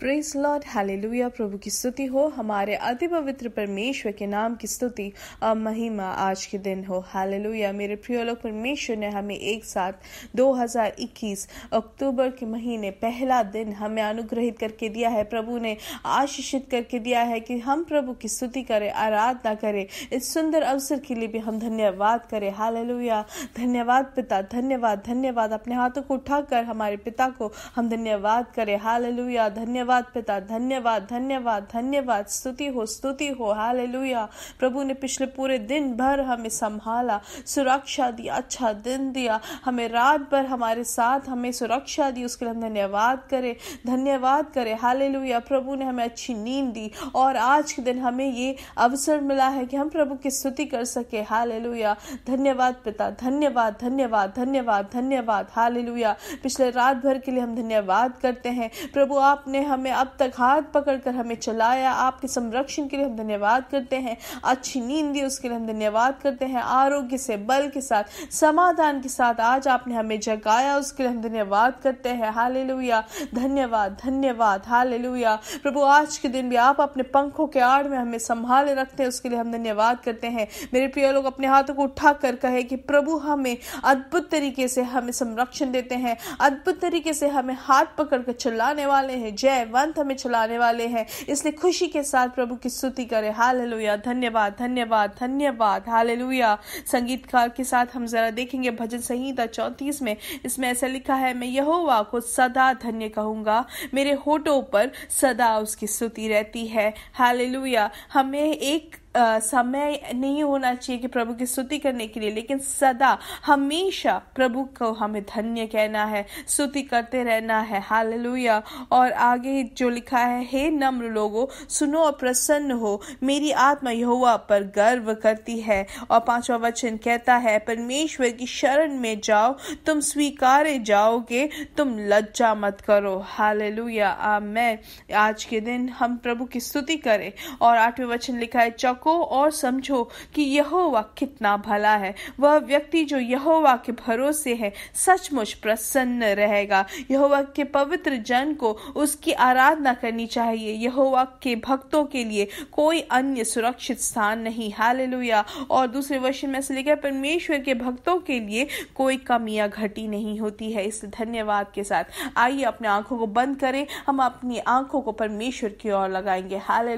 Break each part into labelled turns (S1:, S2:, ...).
S1: praise Lord hallelujah प्रभु की स्तुति हो हमारे अति पवित्र परमेश्वर के नाम की स्तुति और महिमा आज के दिन हो हालेलुया मेरे प्रिय लोग परमेश्वर ने हमें एक साथ 2021 अक्टूबर के महीने पहला दिन हमें अनुग्रहित करके दिया है प्रभु ने आशीषित करके दिया है कि हम प्रभु की स्तुति करें आराधना करें इस सुंदर अवसर के लिए भी हम धन्यवाद करें हालेलुया धन्यवाद पिता धन्यवाद धन्यवाद अपने हाथों को उठाकर हमारे पिता को हम धन्यवाद करें हालेलुया धन्यवाद धन्यवाद पिता धन्यवाद धन्यवाद धन्यवाद स्तुति हो स्तुति हो हाल प्रभु ने पिछले पूरे दिन भर हमें संभाला सुरक्षा दी अच्छा दिन दिया हमें रात भर हमारे साथ हमें सुरक्षा दी उसके लिए हम धन्यवाद करें धन्यवाद करें हाल प्रभु ने हमें अच्छी नींद दी और आज के दिन हमें ये अवसर मिला है कि हम प्रभु की स्तुति कर सके हाल धन्यवाद पिता धन्यवाद धन्यवाद धन्यवाद धन्यवाद हाल पिछले रात भर के लिए हम धन्यवाद करते हैं प्रभु आपने हम हमें अब तक हाथ पकड़ कर हमें चलाया आपके संरक्षण के लिए हम धन्यवाद करते हैं अच्छी नींद दी उसके लिए हम धन्यवाद करते हैं आरोग्य से बल के साथ समाधान के साथ आज आपने हमें जगाया उसके लिए हम धन्यवाद करते हैं हाल धन्यवाद धन्यवाद हाल प्रभु आज के दिन भी आप अपने पंखों के आड़ में हमें संभाले रखते हैं उसके लिए हम धन्यवाद करते हैं मेरे प्रिय लोग अपने हाथों को उठा कर कहे कि प्रभु हमें अद्भुत तरीके से हमें संरक्षण देते हैं अद्भुत तरीके से हमें हाथ पकड़ कर चलाने वाले हैं जय वंत हमें छुलाने वाले हैं इसलिए खुशी के साथ प्रभु की स्तुति करें हाल धन्यवाद धन्यवाद धन्यवाद हाल संगीतकार के साथ हम जरा देखेंगे भजन संहिता चौंतीस में इसमें ऐसा लिखा है मैं यहोवा को सदा धन्य कहूंगा मेरे होठों पर सदा उसकी स्तुति रहती है हाल हमें एक समय नहीं होना चाहिए कि प्रभु की स्तुति करने के लिए लेकिन सदा हमेशा प्रभु को हमें धन्य कहना है स्तुति करते रहना है हालेलुया और आगे जो लिखा है हे नम्र लोगों सुनो और प्रसन्न हो मेरी आत्मा यहोवा पर गर्व करती है और पांचवा वचन कहता है परमेश्वर की शरण में जाओ तुम स्वीकारे जाओगे तुम लज्जा मत करो हालेलुया आमेन आज के दिन हम प्रभु की स्तुति करें और आठवें वचन लिखा है चौक ताको और समझो कि यहोवा कितना भला है वह व्यक्ति जो यहोवा के भरोसे है सचमुच प्रसन्न रहेगा यहोवा के पवित्र जन को उसकी आराधना करनी चाहिए यहोवा के भक्तों के लिए कोई अन्य सुरक्षित स्थान नहीं हाल और दूसरे वर्षन में से लिखा परमेश्वर के भक्तों के लिए कोई कमी या घटी नहीं होती है इस धन्यवाद के साथ आइए अपने आंखों को बंद करें हम अपनी आंखों को परमेश्वर की ओर लगाएंगे हाल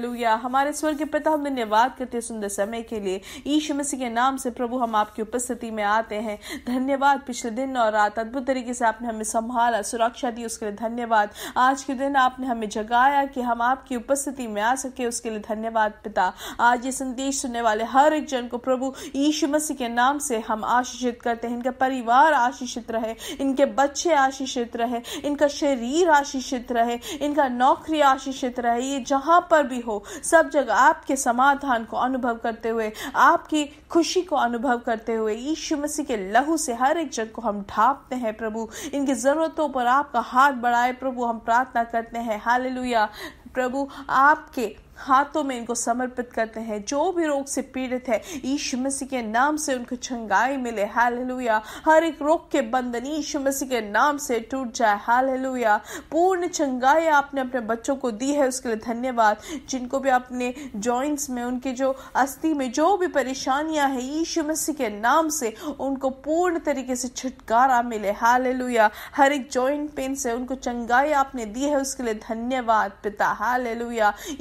S1: हमारे स्वर्ग पिता हम धन्यवाद करते सुंदर समय के लिए ईशु मसीह के नाम से प्रभु हम आपकी उपस्थिति में आते हैं धन्यवाद पिछले दिन और रात अद्भुत तरीके से आपने हमें संभाला सुरक्षा दी उसके लिए धन्यवाद आज के दिन आपने हमें जगाया कि हम आपकी उपस्थिति में आ सके उसके लिए धन्यवाद पिता आज ये संदेश सुनने वाले हर एक जन को प्रभु यीशु मसीह के नाम से हम आशीषित करते हैं इनका परिवार आशीषित रहे इनके बच्चे आशीषित रहे इनका शरीर आशीषित रहे इनका नौकरी आशीषित रहे ये जहां पर भी हो सब जगह आपके समाधान समाधान को अनुभव करते हुए आपकी खुशी को अनुभव करते हुए यीशु मसीह के लहू से हर एक जग को हम ढांपते हैं प्रभु इनकी ज़रूरतों पर आपका हाथ बढ़ाए प्रभु हम प्रार्थना करते हैं हाल प्रभु आपके हाथों में इनको समर्पित करते हैं जो भी रोग से पीड़ित है ईश मसीह के नाम से उनको छंगाई मिले हालेलुया हर एक रोग के बंधन यीशु मसीह के नाम से टूट जाए हालेलुया पूर्ण छंगाई आपने अपने बच्चों को दी है उसके लिए धन्यवाद जिनको भी अपने जॉइंट्स में उनके जो अस्थि में जो भी परेशानियां हैं यीशु मसीह के नाम से उनको पूर्ण तरीके से छुटकारा मिले हाल हर एक जॉइंट पेन से उनको चंगाई आपने दी है उसके लिए धन्यवाद पिता हाल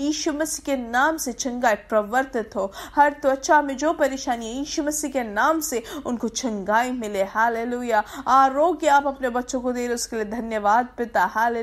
S1: ईशु मसीह मसीह के नाम से चंगाई प्रवर्तित हो हर त्वचा में जो परेशानी है यीशु मसीह के नाम से उनको चंगाई मिले हाल आरोग्य आप अपने बच्चों को दे रहे उसके लिए धन्यवाद पिता हाल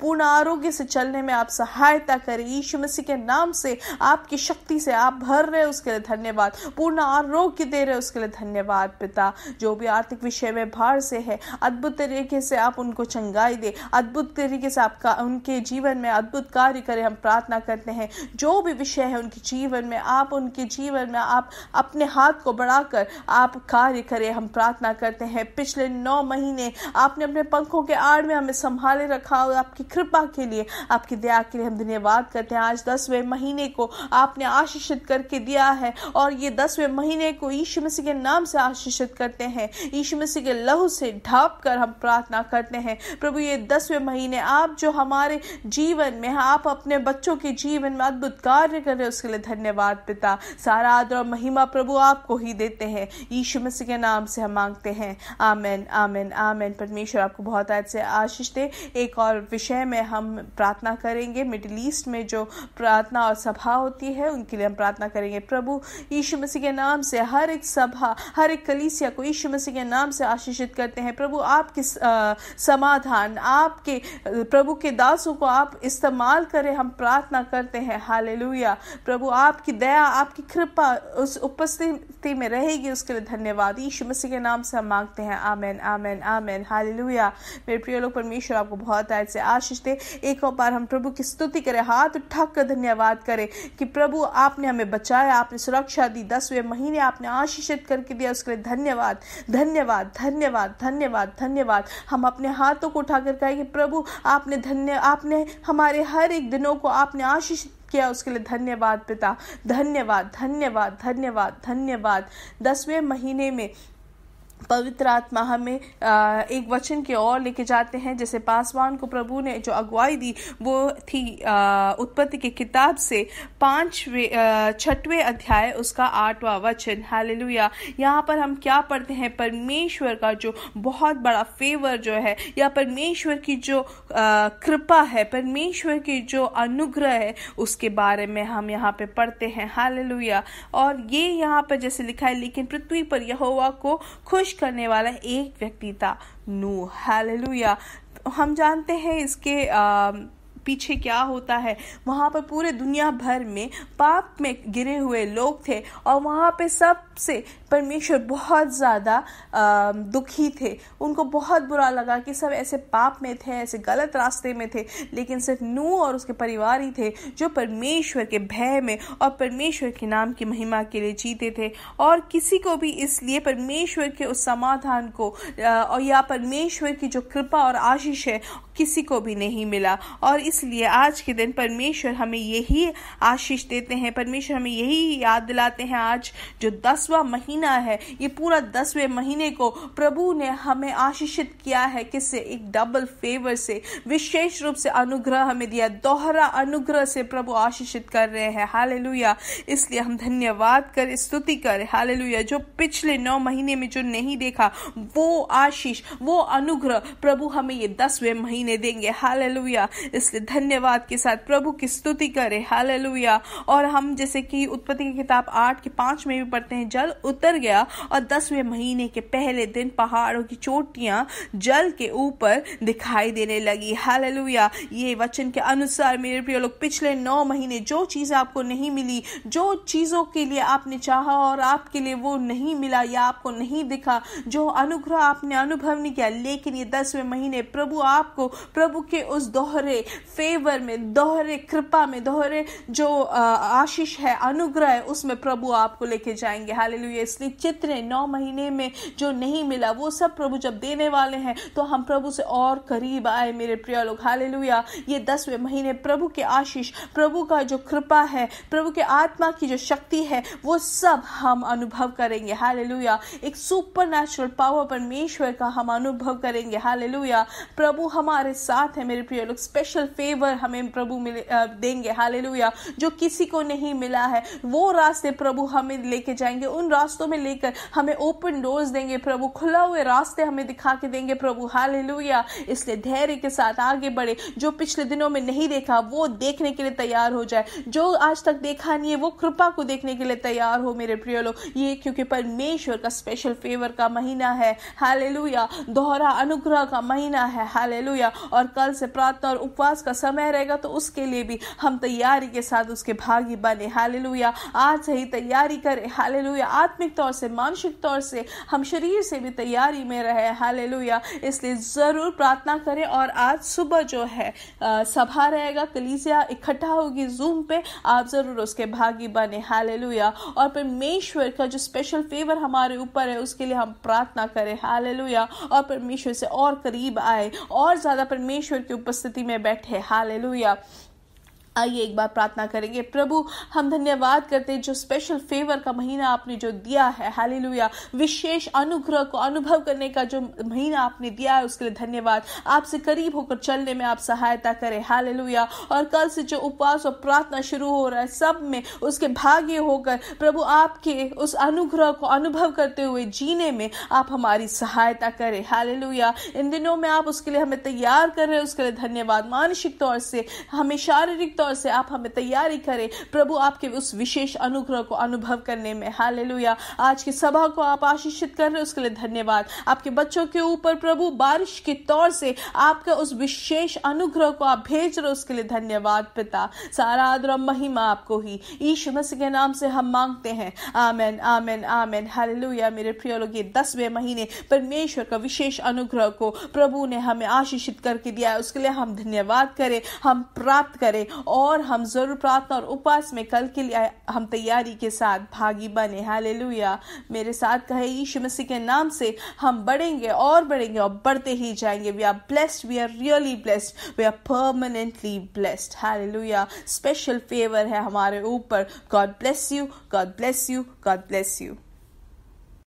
S1: पूर्ण आरोग्य से चलने में आप सहायता करें यीशु मसीह के नाम से आपकी शक्ति से आप भर रहे उसके लिए धन्यवाद पूर्ण आरोग्य दे रहे उसके लिए धन्यवाद पिता जो भी आर्थिक विषय में भार से है अद्भुत तरीके से आप उनको चंगाई दे अद्भुत तरीके से आपका उनके जीवन में अद्भुत कार्य करें हम प्रार्थना करते हैं जो भी विषय है उनके जीवन में आप उनके जीवन में आप अपने हाथ को बढ़ाकर आप कार्य करें हम प्रार्थना करते हैं पिछले नौ महीने आपने अपने पंखों के आड़ में हमें संभाले रखा और आपकी कृपा के लिए आपकी दया के लिए हम धन्यवाद करते हैं आज दसवें महीने को आपने आशीषित करके दिया है और ये दसवें महीने को यीशु मसीह के नाम से आशीषित करते हैं यीशु मसीह के लहू से ढाप कर हम प्रार्थना करते हैं प्रभु ये दसवें महीने आप जो हमारे जीवन में आप अपने बच्चों के जीवन में अद्भुत कार्य कर रहे उसके लिए धन्यवाद पिता सारा आदर और महिमा प्रभु आपको ही देते हैं यीशु मसीह के नाम से हम मांगते हैं आमेन आमेन आमेन परमेश्वर आपको बहुत आज से आशीष दे एक और विषय में हम प्रार्थना करेंगे मिडिल ईस्ट में जो प्रार्थना और सभा होती है उनके लिए हम प्रार्थना करेंगे प्रभु यीशु मसीह के नाम से हर एक सभा हर एक कलीसिया को यीशु मसीह के नाम से आशीषित करते हैं प्रभु आपके समाधान आपके प्रभु के दासों को आप इस्तेमाल करें हम प्रार्थना करते हैं हैं हालेलुया प्रभु आपकी दया आपकी कृपा उस उपस्थिति में रहेगी उसके लिए धन्यवाद यीशु मसीह के नाम से हम मांगते हैं आमेन आमेन आमेन हालेलुया मेरे प्रिय लोग परमेश्वर आपको बहुत आय से आशीष दे एक और बार हम प्रभु की स्तुति करें हाथ उठा कर धन्यवाद करें कि प्रभु आपने हमें बचाया आपने सुरक्षा दी दसवें महीने आपने आशीषित करके दिया उसके लिए धन्यवाद धन्यवाद धन्यवाद धन्यवाद धन्यवाद हम अपने हाथों को उठाकर कहें कि प्रभु आपने धन्य आपने हमारे हर एक दिनों को आपने आशीषित किया उसके लिए धन्यवाद पिता धन्यवाद धन्यवाद धन्यवाद धन्यवाद दसवें महीने में पवित्र आत्मा हमें एक वचन के और लेके जाते हैं जैसे पासवान को प्रभु ने जो अगुवाई दी वो थी उत्पत्ति की किताब से पांचवे छठवें अध्याय उसका आठवां वचन हालेलुया यहाँ पर हम क्या पढ़ते हैं परमेश्वर का जो बहुत बड़ा फेवर जो है या परमेश्वर की जो कृपा है परमेश्वर की जो अनुग्रह है उसके बारे में हम यहाँ पे पढ़ते हैं हालेलुया और ये यहाँ पर जैसे लिखा है लेकिन पृथ्वी पर यहोवा को खुश खुश करने वाला एक व्यक्ति था नू हालेलुया हम जानते हैं इसके आ, पीछे क्या होता है वहाँ पर पूरे दुनिया भर में पाप में गिरे हुए लोग थे और वहाँ पे सबसे परमेश्वर बहुत ज़्यादा दुखी थे उनको बहुत बुरा लगा कि सब ऐसे पाप में थे ऐसे गलत रास्ते में थे लेकिन सिर्फ नू और उसके परिवार ही थे जो परमेश्वर के भय में और परमेश्वर के नाम की महिमा के लिए जीते थे और किसी को भी इसलिए परमेश्वर के उस समाधान को और या परमेश्वर की जो कृपा और आशीष है किसी को भी नहीं मिला और इसलिए आज के दिन परमेश्वर हमें यही आशीष देते हैं परमेश्वर हमें यही याद दिलाते हैं आज जो दसवा महीना है ये पूरा दसवें महीने को प्रभु ने हमें आशीषित किया है किससे एक डबल फेवर से विशेष रूप से अनुग्रह हमें दिया दोहरा अनुग्रह से प्रभु आशीषित कर रहे हैं हाल इसलिए हम धन्यवाद कर स्तुति कर हाल जो पिछले नौ महीने में जो नहीं देखा वो आशीष वो अनुग्रह प्रभु हमें ये दसवें महीने जीने देंगे हाल इसलिए धन्यवाद के साथ प्रभु की स्तुति करें हाल और हम जैसे कि उत्पत्ति की किताब आठ के पांच में भी पढ़ते हैं जल उतर गया और दसवें महीने के पहले दिन पहाड़ों की चोटियां जल के ऊपर दिखाई देने लगी हाल ये वचन के अनुसार मेरे प्रिय लोग पिछले नौ महीने जो चीज़ आपको नहीं मिली जो चीज़ों के लिए आपने चाहा और आपके लिए वो नहीं मिला या आपको नहीं दिखा जो अनुग्रह आपने अनुभव नहीं किया लेकिन ये दसवें महीने प्रभु आपको प्रभु के उस दोहरे फेवर में दोहरे कृपा में दोहरे जो आशीष है अनुग्रह है उसमें प्रभु आपको लेके जाएंगे हाल इसलिए चित्र नौ महीने में जो नहीं मिला वो सब प्रभु जब देने वाले हैं तो हम प्रभु से और करीब आए मेरे प्रिय लोग हाल ये दसवें महीने प्रभु के आशीष प्रभु का जो कृपा है प्रभु के आत्मा की जो शक्ति है वो सब हम अनुभव करेंगे हाल एक सुपर नेचुरल पावर परमेश्वर का हम अनुभव करेंगे हाल प्रभु हमारे हमारे साथ है मेरे प्रिय लोग स्पेशल फेवर हमें प्रभु मिले देंगे हाले जो किसी को नहीं मिला है वो रास्ते प्रभु हमें लेके जाएंगे उन रास्तों में लेकर हमें ओपन डोर्स देंगे प्रभु खुला हुए रास्ते हमें दिखा के देंगे प्रभु हाले इसलिए धैर्य के साथ आगे बढ़े जो पिछले दिनों में नहीं देखा वो देखने के लिए तैयार हो जाए जो आज तक देखा नहीं है वो कृपा को देखने के लिए तैयार हो मेरे प्रिय लोग ये क्योंकि परमेश्वर का स्पेशल फेवर का महीना है हाले दोहरा अनुग्रह का महीना है हाले और कल से प्रार्थना और उपवास का समय रहेगा तो उसके लिए भी हम तैयारी के साथ उसके भागी बने हाले आज से ही तैयारी करें हाले आत्मिक तौर से मानसिक तौर से हम शरीर से भी तैयारी में रहे हाले इसलिए ज़रूर प्रार्थना करें और आज सुबह जो है आ, सभा रहेगा कलीसिया इकट्ठा होगी जूम पे आप ज़रूर उसके भागी बने हाले और परमेश्वर का जो स्पेशल फेवर हमारे ऊपर है उसके लिए हम प्रार्थना करें हाले और परमेश्वर से और करीब आए और ज़्यादा दादा परमेश्वर की उपस्थिति में बैठे हाल आइए एक बार प्रार्थना करेंगे प्रभु हम धन्यवाद करते हैं जो स्पेशल फेवर का महीना आपने जो दिया है हालेलुया विशेष अनुग्रह को अनुभव करने का जो महीना आपने दिया है उसके लिए धन्यवाद आपसे करीब होकर चलने में आप सहायता करें हालेलुया और कल से जो उपवास और प्रार्थना शुरू हो रहा है सब में उसके भाग्य होकर प्रभु आपके उस अनुग्रह को अनुभव करते हुए जीने में आप हमारी सहायता करें हालेलुया इन दिनों में आप उसके लिए हमें तैयार कर रहे हैं उसके लिए धन्यवाद मानसिक तौर से हमें शारीरिक तौर ओर से आप हमें तैयारी करें प्रभु आपके उस विशेष अनुग्रह को अनुभव करने में हाल आज की सभा को आप आशीषित कर रहे उसके लिए धन्यवाद आपके बच्चों के ऊपर प्रभु बारिश के तौर से आपका उस विशेष अनुग्रह को आप भेज रहे उसके लिए धन्यवाद पिता सारा आदर महिमा आपको ही ईश मसीह के नाम से हम मांगते हैं आमेन आमेन आमेन हालेलुया मेरे प्रिय लोग ये दसवें महीने परमेश्वर का विशेष अनुग्रह को प्रभु ने हमें आशीषित करके दिया है उसके लिए हम धन्यवाद करें हम प्राप्त करें और हम जरूर प्रार्थना और उपवास में कल के लिए हम तैयारी के साथ भागी बने हाले मेरे साथ कहे यीशु मसीह के नाम से हम बढ़ेंगे और बढ़ेंगे और बढ़ते ही जाएंगे we are blessed we are really blessed we are permanently blessed हाले स्पेशल फेवर है हमारे ऊपर God bless you God bless you God bless you